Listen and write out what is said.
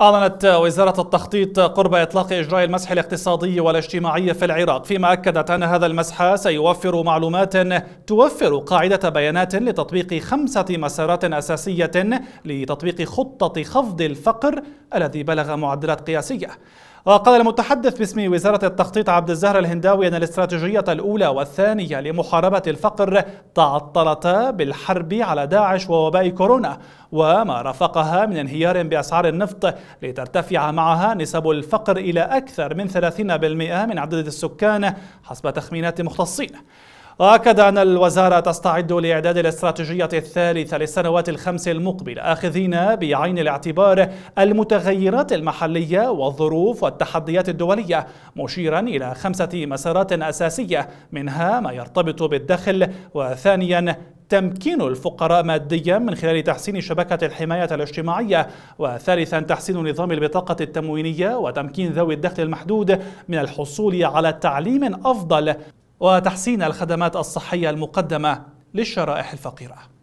أعلنت وزارة التخطيط قرب إطلاق إجراء المسح الاقتصادي والاجتماعي في العراق فيما أكدت أن هذا المسح سيوفر معلومات توفر قاعدة بيانات لتطبيق خمسة مسارات أساسية لتطبيق خطة خفض الفقر الذي بلغ معدلات قياسية وقال المتحدث باسم وزارة التخطيط عبد الزهر الهنداوي أن الاستراتيجية الأولى والثانية لمحاربة الفقر تعطلتا بالحرب على داعش ووباء كورونا وما رافقها من انهيار بأسعار النفط لترتفع معها نسب الفقر إلى أكثر من 30% من عدد السكان حسب تخمينات مختصين وأكد أن الوزارة تستعد لإعداد الاستراتيجية الثالثة للسنوات الخمس المقبلة آخذين بعين الاعتبار المتغيرات المحلية والظروف والتحديات الدولية مشيرا إلى خمسة مسارات أساسية منها ما يرتبط بالدخل وثانيا تمكين الفقراء ماديا من خلال تحسين شبكة الحماية الاجتماعية وثالثا تحسين نظام البطاقة التموينية وتمكين ذوي الدخل المحدود من الحصول على تعليم أفضل وتحسين الخدمات الصحية المقدمة للشرائح الفقيرة